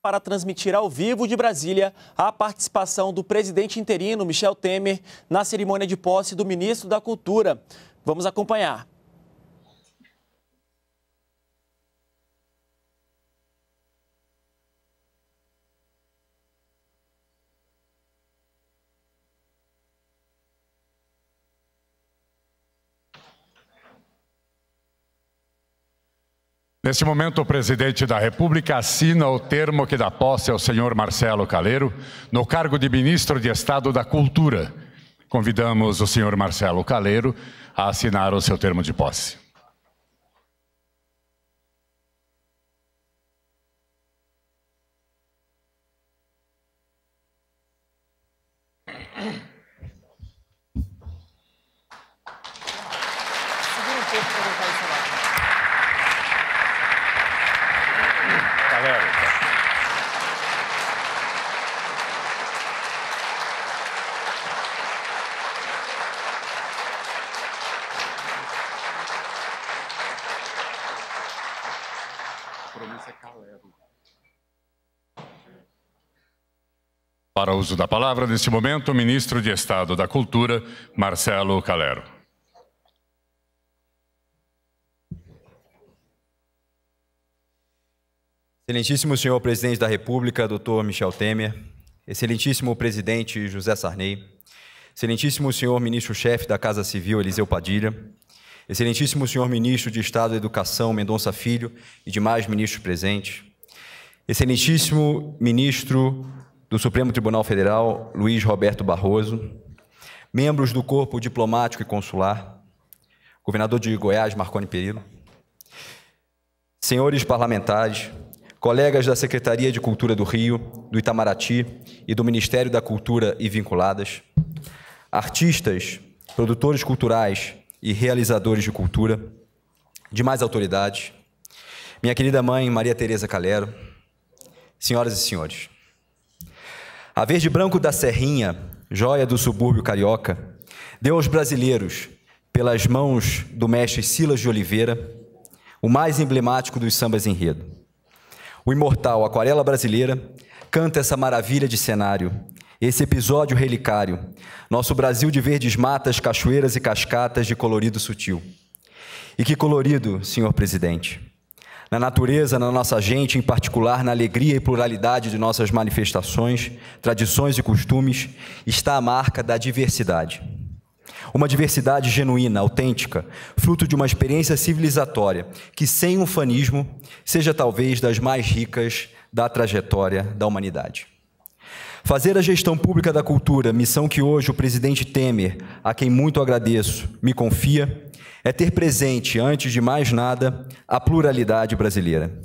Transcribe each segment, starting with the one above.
para transmitir ao vivo de Brasília a participação do presidente interino Michel Temer na cerimônia de posse do ministro da Cultura. Vamos acompanhar. Neste momento, o presidente da República assina o termo que dá posse ao senhor Marcelo Caleiro no cargo de ministro de Estado da Cultura. Convidamos o senhor Marcelo Caleiro a assinar o seu termo de posse. Para uso da palavra, neste momento, o ministro de Estado da Cultura, Marcelo Calero. Excelentíssimo senhor presidente da República, doutor Michel Temer, excelentíssimo presidente José Sarney, excelentíssimo senhor ministro-chefe da Casa Civil, Eliseu Padilha, excelentíssimo senhor ministro de Estado da Educação, Mendonça Filho, e demais ministros presentes, excelentíssimo ministro do Supremo Tribunal Federal, Luiz Roberto Barroso, membros do Corpo Diplomático e Consular, governador de Goiás, Marconi Perillo, senhores parlamentares, colegas da Secretaria de Cultura do Rio, do Itamaraty e do Ministério da Cultura e vinculadas, artistas, produtores culturais e realizadores de cultura, demais autoridades, minha querida mãe Maria Tereza Calero, senhoras e senhores, a verde branco da Serrinha, joia do subúrbio carioca, deu aos brasileiros, pelas mãos do mestre Silas de Oliveira, o mais emblemático dos sambas enredo. O imortal Aquarela Brasileira canta essa maravilha de cenário, esse episódio relicário, nosso Brasil de verdes matas, cachoeiras e cascatas de colorido sutil. E que colorido, senhor presidente! na natureza, na nossa gente, em particular, na alegria e pluralidade de nossas manifestações, tradições e costumes, está a marca da diversidade. Uma diversidade genuína, autêntica, fruto de uma experiência civilizatória, que sem ufanismo seja talvez das mais ricas da trajetória da humanidade. Fazer a gestão pública da cultura, missão que hoje o presidente Temer, a quem muito agradeço, me confia, é ter presente, antes de mais nada, a pluralidade brasileira.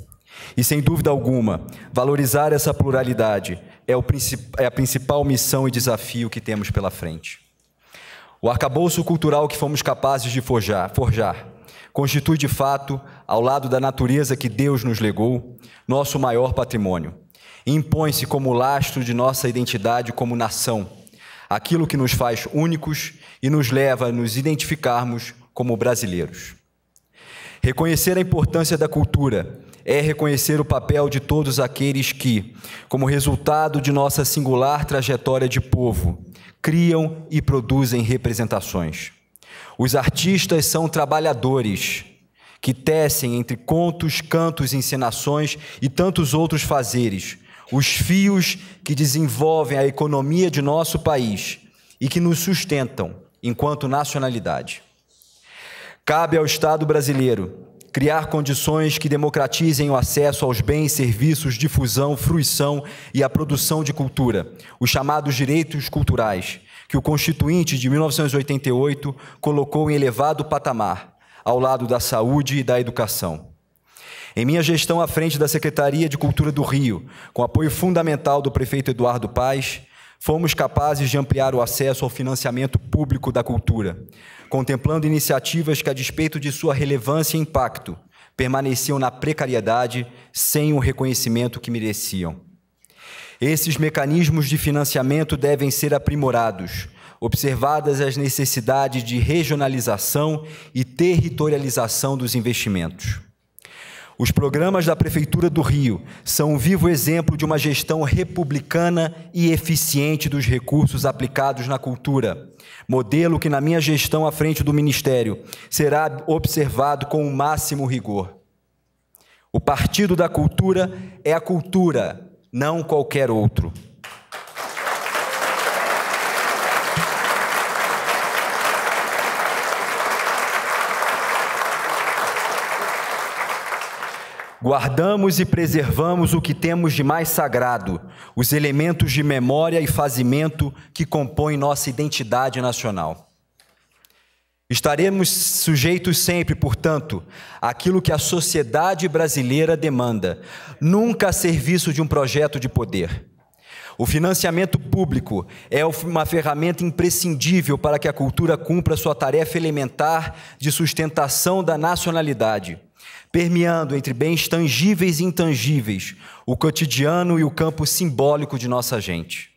E sem dúvida alguma, valorizar essa pluralidade é, o é a principal missão e desafio que temos pela frente. O arcabouço cultural que fomos capazes de forjar, forjar constitui de fato, ao lado da natureza que Deus nos legou, nosso maior patrimônio impõe-se como lastro de nossa identidade como nação, aquilo que nos faz únicos e nos leva a nos identificarmos como brasileiros. Reconhecer a importância da cultura é reconhecer o papel de todos aqueles que, como resultado de nossa singular trajetória de povo, criam e produzem representações. Os artistas são trabalhadores, que tecem entre contos, cantos, encenações e tantos outros fazeres, os fios que desenvolvem a economia de nosso país e que nos sustentam enquanto nacionalidade. Cabe ao Estado brasileiro criar condições que democratizem o acesso aos bens, serviços, difusão, fruição e a produção de cultura, os chamados direitos culturais, que o Constituinte de 1988 colocou em elevado patamar ao lado da saúde e da educação. Em minha gestão à frente da Secretaria de Cultura do Rio, com apoio fundamental do prefeito Eduardo Paes, fomos capazes de ampliar o acesso ao financiamento público da cultura, contemplando iniciativas que, a despeito de sua relevância e impacto, permaneciam na precariedade sem o reconhecimento que mereciam. Esses mecanismos de financiamento devem ser aprimorados, observadas as necessidades de regionalização e territorialização dos investimentos. Os programas da Prefeitura do Rio são um vivo exemplo de uma gestão republicana e eficiente dos recursos aplicados na cultura, modelo que, na minha gestão à frente do Ministério, será observado com o máximo rigor. O Partido da Cultura é a cultura, não qualquer outro. Guardamos e preservamos o que temos de mais sagrado, os elementos de memória e fazimento que compõem nossa identidade nacional. Estaremos sujeitos sempre, portanto, àquilo que a sociedade brasileira demanda, nunca a serviço de um projeto de poder. O financiamento público é uma ferramenta imprescindível para que a cultura cumpra sua tarefa elementar de sustentação da nacionalidade permeando entre bens tangíveis e intangíveis o cotidiano e o campo simbólico de nossa gente.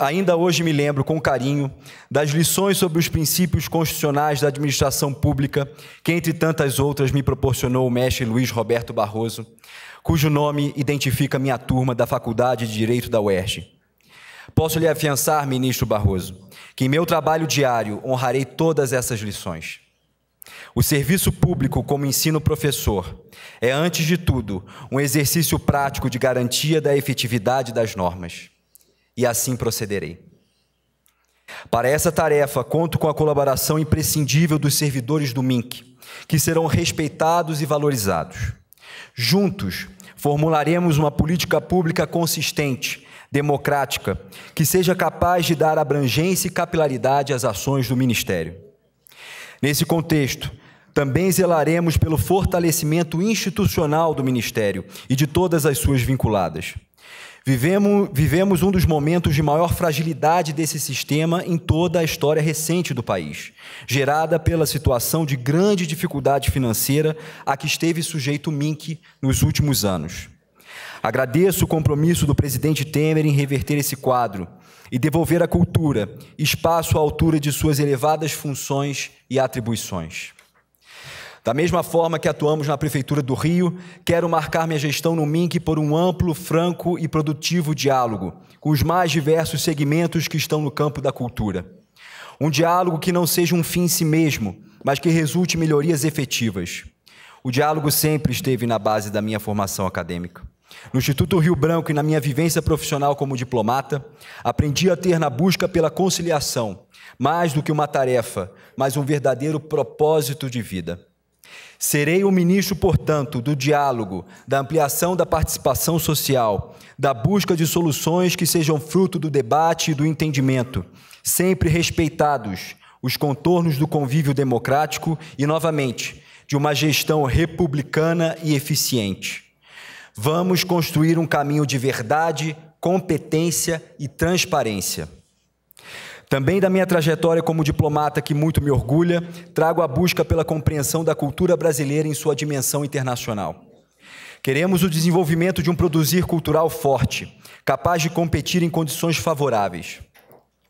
Ainda hoje me lembro com carinho das lições sobre os princípios constitucionais da administração pública, que, entre tantas outras, me proporcionou o mestre Luiz Roberto Barroso, cujo nome identifica minha turma da Faculdade de Direito da UERJ. Posso lhe afiançar, ministro Barroso, que em meu trabalho diário honrarei todas essas lições. O serviço público, como ensina o professor, é, antes de tudo, um exercício prático de garantia da efetividade das normas. E assim procederei. Para essa tarefa, conto com a colaboração imprescindível dos servidores do MINC, que serão respeitados e valorizados. Juntos, formularemos uma política pública consistente, democrática, que seja capaz de dar abrangência e capilaridade às ações do Ministério. Nesse contexto, também zelaremos pelo fortalecimento institucional do Ministério e de todas as suas vinculadas. Vivemos, vivemos um dos momentos de maior fragilidade desse sistema em toda a história recente do país, gerada pela situação de grande dificuldade financeira a que esteve sujeito o MINC nos últimos anos. Agradeço o compromisso do presidente Temer em reverter esse quadro e devolver à cultura espaço à altura de suas elevadas funções e atribuições. Da mesma forma que atuamos na Prefeitura do Rio, quero marcar minha gestão no MINC por um amplo, franco e produtivo diálogo com os mais diversos segmentos que estão no campo da cultura. Um diálogo que não seja um fim em si mesmo, mas que resulte em melhorias efetivas. O diálogo sempre esteve na base da minha formação acadêmica. No Instituto Rio Branco e na minha vivência profissional como diplomata, aprendi a ter na busca pela conciliação mais do que uma tarefa, mas um verdadeiro propósito de vida. Serei o ministro, portanto, do diálogo, da ampliação da participação social, da busca de soluções que sejam fruto do debate e do entendimento, sempre respeitados os contornos do convívio democrático e, novamente, de uma gestão republicana e eficiente. Vamos construir um caminho de verdade, competência e transparência. Também da minha trajetória como diplomata, que muito me orgulha, trago a busca pela compreensão da cultura brasileira em sua dimensão internacional. Queremos o desenvolvimento de um produzir cultural forte, capaz de competir em condições favoráveis.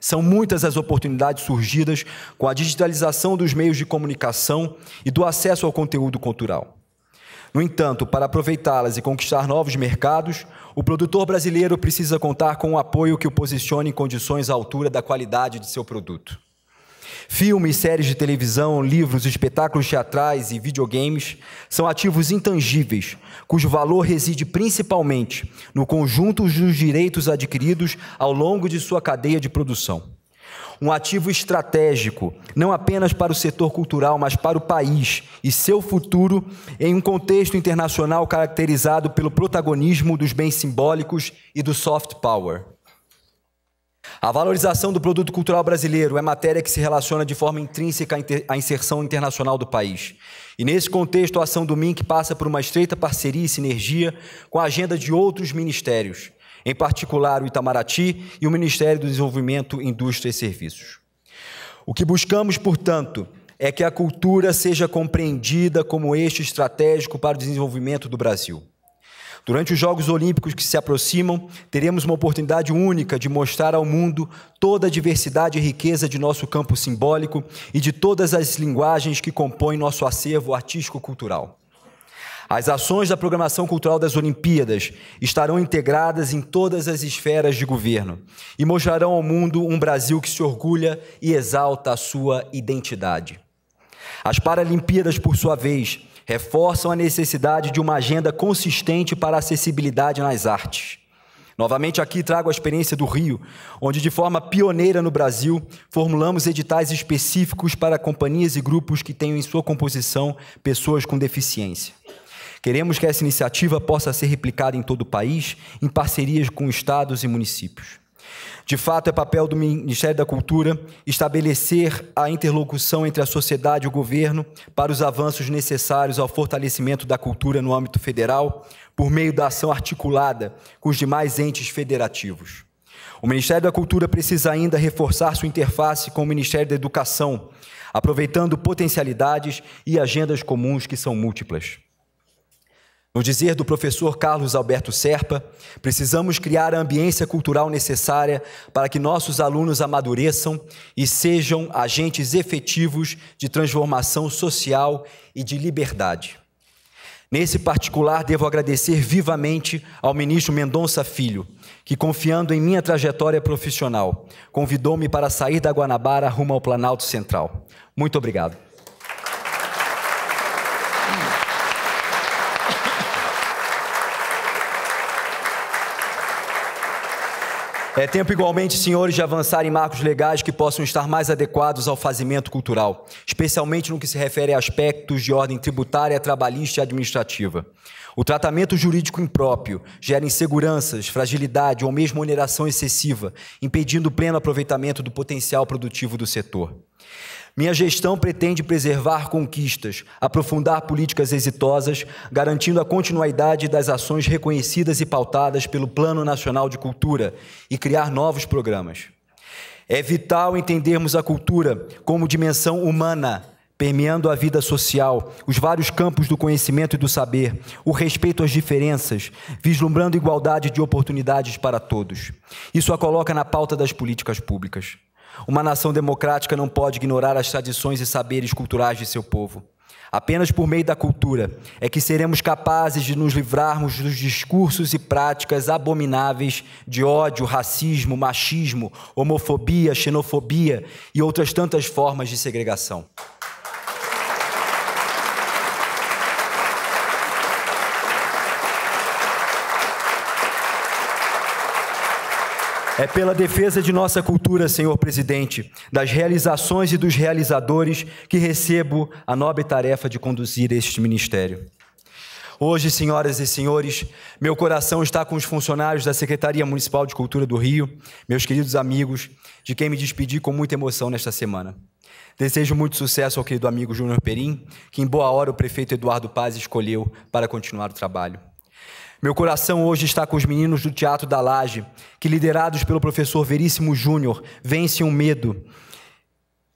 São muitas as oportunidades surgidas com a digitalização dos meios de comunicação e do acesso ao conteúdo cultural. No entanto, para aproveitá-las e conquistar novos mercados, o produtor brasileiro precisa contar com um apoio que o posicione em condições à altura da qualidade de seu produto. Filmes, séries de televisão, livros, espetáculos teatrais e videogames são ativos intangíveis, cujo valor reside principalmente no conjunto dos direitos adquiridos ao longo de sua cadeia de produção um ativo estratégico, não apenas para o setor cultural, mas para o país e seu futuro em um contexto internacional caracterizado pelo protagonismo dos bens simbólicos e do soft power. A valorização do produto cultural brasileiro é matéria que se relaciona de forma intrínseca à inserção internacional do país. E nesse contexto, a ação do MINC passa por uma estreita parceria e sinergia com a agenda de outros ministérios, em particular o Itamaraty e o Ministério do Desenvolvimento, Indústria e Serviços. O que buscamos, portanto, é que a cultura seja compreendida como eixo estratégico para o desenvolvimento do Brasil. Durante os Jogos Olímpicos que se aproximam, teremos uma oportunidade única de mostrar ao mundo toda a diversidade e riqueza de nosso campo simbólico e de todas as linguagens que compõem nosso acervo artístico-cultural. As ações da programação cultural das Olimpíadas estarão integradas em todas as esferas de governo e mostrarão ao mundo um Brasil que se orgulha e exalta a sua identidade. As Paralimpíadas, por sua vez, reforçam a necessidade de uma agenda consistente para a acessibilidade nas artes. Novamente aqui trago a experiência do Rio, onde de forma pioneira no Brasil formulamos editais específicos para companhias e grupos que tenham em sua composição pessoas com deficiência. Queremos que essa iniciativa possa ser replicada em todo o país, em parcerias com estados e municípios. De fato, é papel do Ministério da Cultura estabelecer a interlocução entre a sociedade e o governo para os avanços necessários ao fortalecimento da cultura no âmbito federal, por meio da ação articulada com os demais entes federativos. O Ministério da Cultura precisa ainda reforçar sua interface com o Ministério da Educação, aproveitando potencialidades e agendas comuns que são múltiplas. No dizer do professor Carlos Alberto Serpa, precisamos criar a ambiência cultural necessária para que nossos alunos amadureçam e sejam agentes efetivos de transformação social e de liberdade. Nesse particular, devo agradecer vivamente ao ministro Mendonça Filho, que, confiando em minha trajetória profissional, convidou-me para sair da Guanabara rumo ao Planalto Central. Muito obrigado. É tempo igualmente, senhores, de avançar em marcos legais que possam estar mais adequados ao fazimento cultural, especialmente no que se refere a aspectos de ordem tributária, trabalhista e administrativa. O tratamento jurídico impróprio gera inseguranças, fragilidade ou mesmo oneração excessiva, impedindo o pleno aproveitamento do potencial produtivo do setor. Minha gestão pretende preservar conquistas, aprofundar políticas exitosas, garantindo a continuidade das ações reconhecidas e pautadas pelo Plano Nacional de Cultura e criar novos programas. É vital entendermos a cultura como dimensão humana, permeando a vida social, os vários campos do conhecimento e do saber, o respeito às diferenças, vislumbrando igualdade de oportunidades para todos. Isso a coloca na pauta das políticas públicas. Uma nação democrática não pode ignorar as tradições e saberes culturais de seu povo. Apenas por meio da cultura é que seremos capazes de nos livrarmos dos discursos e práticas abomináveis de ódio, racismo, machismo, homofobia, xenofobia e outras tantas formas de segregação. É pela defesa de nossa cultura, senhor presidente, das realizações e dos realizadores que recebo a nobre tarefa de conduzir este ministério. Hoje, senhoras e senhores, meu coração está com os funcionários da Secretaria Municipal de Cultura do Rio, meus queridos amigos, de quem me despedi com muita emoção nesta semana. Desejo muito sucesso ao querido amigo Júnior Perim, que em boa hora o prefeito Eduardo Paz escolheu para continuar o trabalho. Meu coração hoje está com os meninos do Teatro da Laje, que, liderados pelo professor Veríssimo Júnior, vencem o medo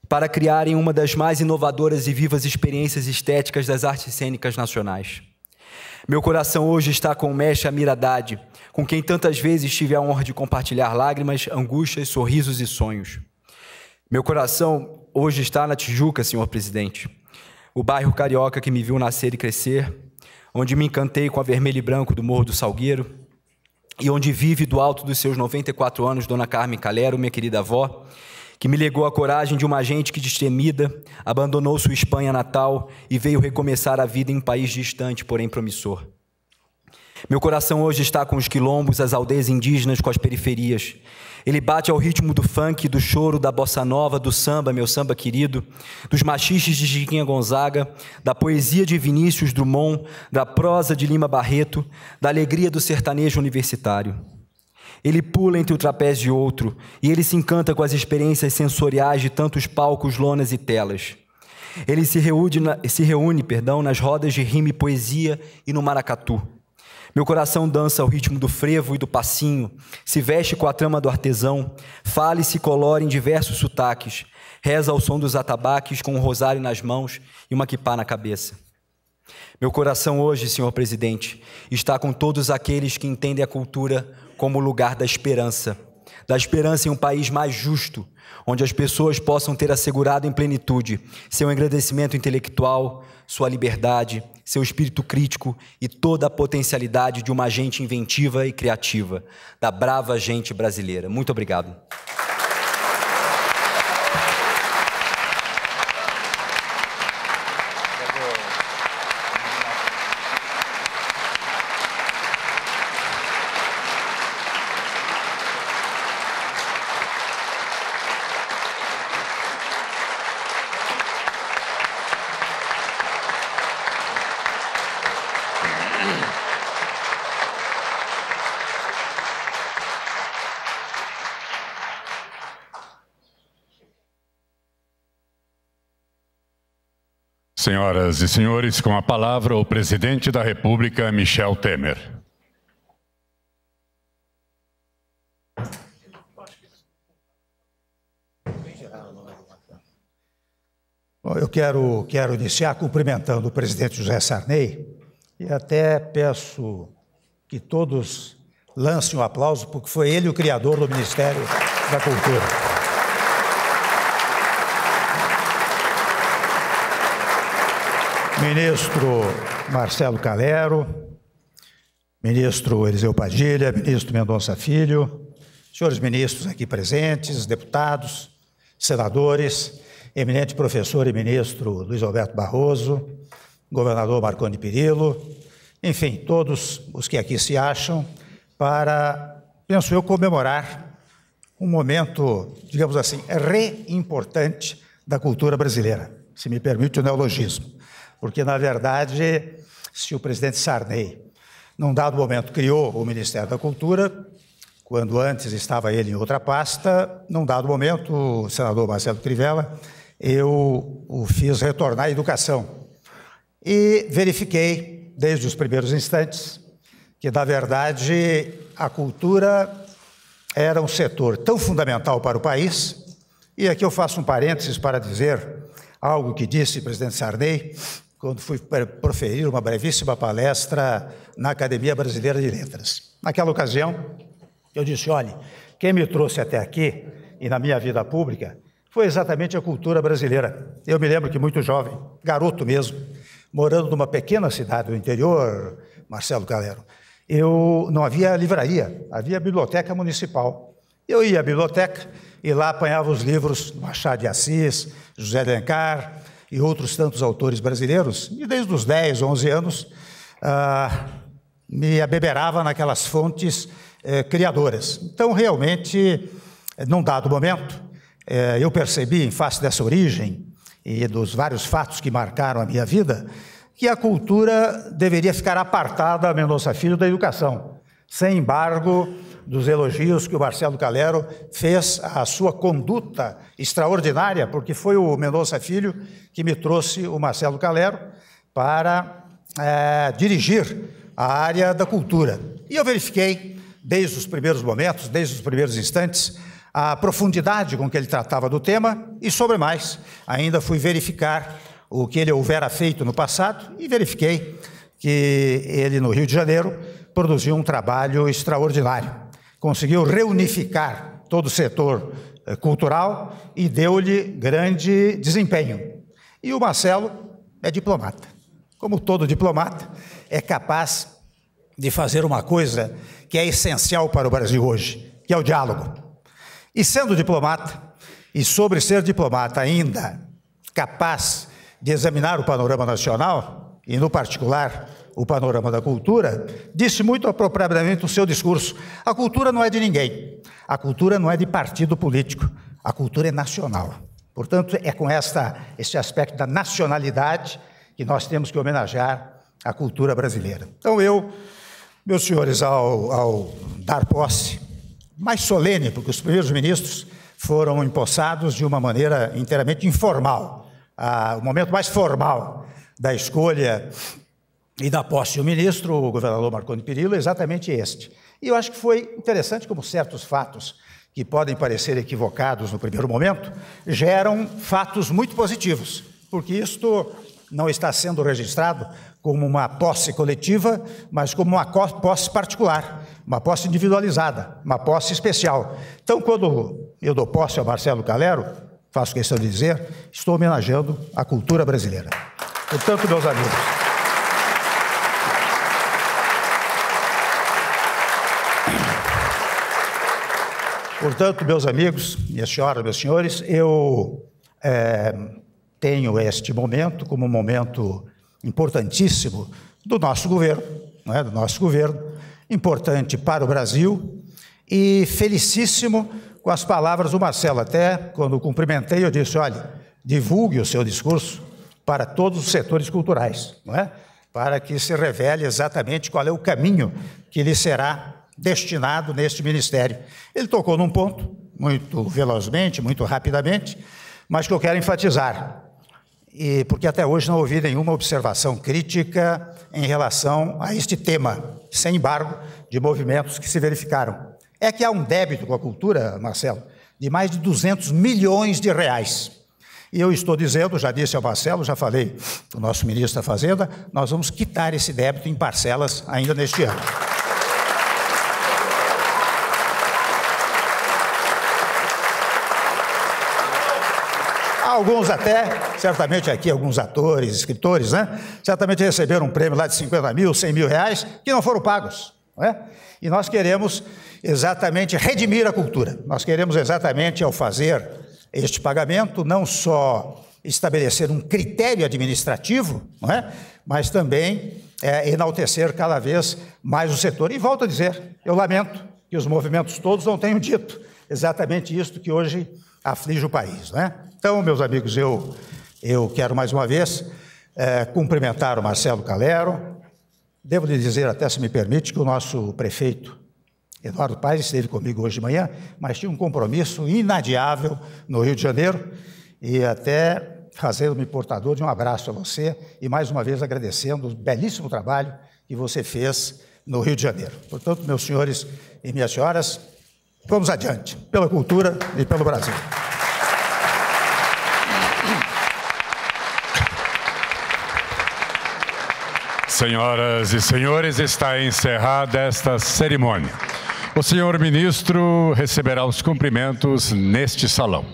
para criarem uma das mais inovadoras e vivas experiências estéticas das artes cênicas nacionais. Meu coração hoje está com o mestre Amir Haddad, com quem tantas vezes tive a honra de compartilhar lágrimas, angústias, sorrisos e sonhos. Meu coração hoje está na Tijuca, senhor presidente, o bairro carioca que me viu nascer e crescer, onde me encantei com a vermelho e branco do Morro do Salgueiro, e onde vive do alto dos seus 94 anos Dona Carmen Calero, minha querida avó, que me legou a coragem de uma gente que destemida abandonou sua Espanha natal e veio recomeçar a vida em um país distante, porém promissor. Meu coração hoje está com os quilombos, as aldeias indígenas, com as periferias. Ele bate ao ritmo do funk, do choro, da bossa nova, do samba, meu samba querido, dos machistas de Chiquinha Gonzaga, da poesia de Vinícius Drummond, da prosa de Lima Barreto, da alegria do sertanejo universitário. Ele pula entre o trapézio de outro e ele se encanta com as experiências sensoriais de tantos palcos, lonas e telas. Ele se reúne, se reúne perdão, nas rodas de rima e poesia e no maracatu. Meu coração dança ao ritmo do frevo e do passinho, se veste com a trama do artesão, fala e se colore em diversos sotaques, reza ao som dos atabaques com um rosário nas mãos e uma quipá na cabeça. Meu coração hoje, senhor presidente, está com todos aqueles que entendem a cultura como lugar da esperança da esperança em um país mais justo, onde as pessoas possam ter assegurado em plenitude seu engrandecimento intelectual, sua liberdade, seu espírito crítico e toda a potencialidade de uma gente inventiva e criativa, da brava gente brasileira. Muito obrigado. Senhoras e senhores, com a palavra o presidente da República, Michel Temer. eu quero, quero iniciar cumprimentando o presidente José Sarney e até peço que todos lancem um aplauso, porque foi ele o criador do Ministério da Cultura. Ministro Marcelo Calero, ministro Eliseu Padilha, ministro Mendonça Filho, senhores ministros aqui presentes, deputados, senadores, eminente professor e ministro Luiz Alberto Barroso, governador Marconi Perillo, enfim, todos os que aqui se acham para, penso eu, comemorar um momento, digamos assim, reimportante da cultura brasileira, se me permite o neologismo porque, na verdade, se o presidente Sarney, num dado momento, criou o Ministério da Cultura, quando antes estava ele em outra pasta, num dado momento, o senador Marcelo Crivella, eu o fiz retornar à educação. E verifiquei, desde os primeiros instantes, que, na verdade, a cultura era um setor tão fundamental para o país, e aqui eu faço um parênteses para dizer algo que disse o presidente Sarney, quando fui proferir uma brevíssima palestra na Academia Brasileira de Letras. Naquela ocasião, eu disse: olhe, quem me trouxe até aqui e na minha vida pública foi exatamente a cultura brasileira. Eu me lembro que muito jovem, garoto mesmo, morando numa pequena cidade do interior, Marcelo Galero, eu não havia livraria, havia biblioteca municipal. Eu ia à biblioteca e lá apanhava os livros do Machado de Assis, José de Alencar, e outros tantos autores brasileiros, e desde os 10, 11 anos, ah, me abeberava naquelas fontes eh, criadoras. Então, realmente, eh, num dado momento, eh, eu percebi, em face dessa origem e dos vários fatos que marcaram a minha vida, que a cultura deveria ficar apartada, Mendonça Filho, da educação. Sem embargo, dos elogios que o Marcelo Calero fez à sua conduta extraordinária, porque foi o Mendonça Filho que me trouxe o Marcelo Calero para é, dirigir a área da cultura. E eu verifiquei, desde os primeiros momentos, desde os primeiros instantes, a profundidade com que ele tratava do tema e, sobre mais, ainda fui verificar o que ele houvera feito no passado e verifiquei que ele, no Rio de Janeiro, produziu um trabalho extraordinário conseguiu reunificar todo o setor eh, cultural e deu-lhe grande desempenho. E o Marcelo é diplomata. Como todo diplomata, é capaz de fazer uma coisa que é essencial para o Brasil hoje, que é o diálogo. E sendo diplomata, e sobre ser diplomata ainda capaz de examinar o panorama nacional, e no particular o panorama da cultura, disse muito apropriadamente o seu discurso: a cultura não é de ninguém, a cultura não é de partido político, a cultura é nacional. Portanto, é com esta, esse aspecto da nacionalidade que nós temos que homenagear a cultura brasileira. Então, eu, meus senhores, ao, ao dar posse, mais solene, porque os primeiros ministros foram empossados de uma maneira inteiramente informal, ah, o momento mais formal da escolha e da posse o ministro, o governador Marconi Perillo, exatamente este. E eu acho que foi interessante como certos fatos que podem parecer equivocados no primeiro momento geram fatos muito positivos, porque isto não está sendo registrado como uma posse coletiva, mas como uma posse particular, uma posse individualizada, uma posse especial. Então, quando eu dou posse ao Marcelo Calero, faço questão de dizer, estou homenageando a cultura brasileira. Portanto, meus amigos. Portanto, meus amigos, minhas senhoras, meus senhores, eu é, tenho este momento como um momento importantíssimo do nosso governo, não é? do nosso governo, importante para o Brasil e felicíssimo com as palavras do Marcelo. Até quando o cumprimentei, eu disse: olha, divulgue o seu discurso para todos os setores culturais, não é? para que se revele exatamente qual é o caminho que lhe será destinado neste ministério. Ele tocou num ponto, muito velozmente, muito rapidamente, mas que eu quero enfatizar, e porque até hoje não ouvi nenhuma observação crítica em relação a este tema, sem embargo, de movimentos que se verificaram. É que há um débito com a cultura, Marcelo, de mais de 200 milhões de reais. E eu estou dizendo, já disse ao Marcelo, já falei, o nosso ministro da Fazenda, nós vamos quitar esse débito em parcelas ainda neste ano. Alguns até, certamente aqui, alguns atores, escritores, né? Certamente receberam um prêmio lá de 50 mil, 100 mil reais, que não foram pagos. Não é? E nós queremos exatamente redimir a cultura. Nós queremos exatamente, ao fazer este pagamento, não só estabelecer um critério administrativo, não é? mas também é, enaltecer cada vez mais o setor. E volto a dizer, eu lamento que os movimentos todos não tenham dito exatamente isto que hoje aflige o país. Não é? Então, meus amigos, eu, eu quero mais uma vez é, cumprimentar o Marcelo Calero. Devo lhe dizer, até se me permite, que o nosso prefeito Eduardo Paes esteve comigo hoje de manhã, mas tinha um compromisso inadiável no Rio de Janeiro e até fazendo-me portador de um abraço a você e mais uma vez agradecendo o belíssimo trabalho que você fez no Rio de Janeiro. Portanto, meus senhores e minhas senhoras, vamos adiante pela cultura e pelo Brasil. Senhoras e senhores, está encerrada esta cerimônia. O senhor ministro receberá os cumprimentos neste salão.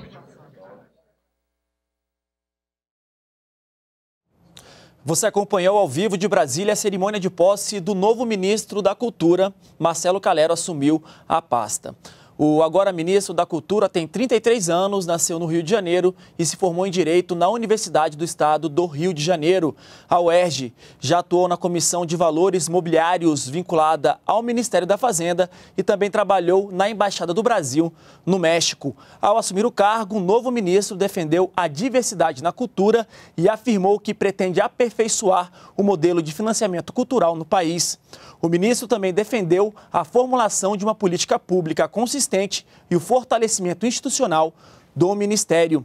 Você acompanhou ao vivo de Brasília a cerimônia de posse do novo ministro da Cultura. Marcelo Calero assumiu a pasta. O agora ministro da Cultura tem 33 anos, nasceu no Rio de Janeiro e se formou em Direito na Universidade do Estado do Rio de Janeiro, a UERJ. Já atuou na Comissão de Valores Mobiliários, vinculada ao Ministério da Fazenda, e também trabalhou na Embaixada do Brasil, no México. Ao assumir o cargo, o novo ministro defendeu a diversidade na cultura e afirmou que pretende aperfeiçoar o modelo de financiamento cultural no país. O ministro também defendeu a formulação de uma política pública consistente consistente e o fortalecimento institucional do Ministério.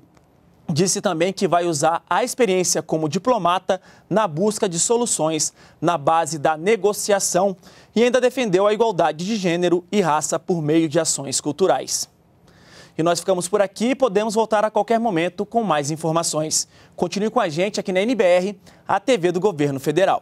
Disse também que vai usar a experiência como diplomata na busca de soluções na base da negociação e ainda defendeu a igualdade de gênero e raça por meio de ações culturais. E nós ficamos por aqui e podemos voltar a qualquer momento com mais informações. Continue com a gente aqui na NBR, a TV do Governo Federal.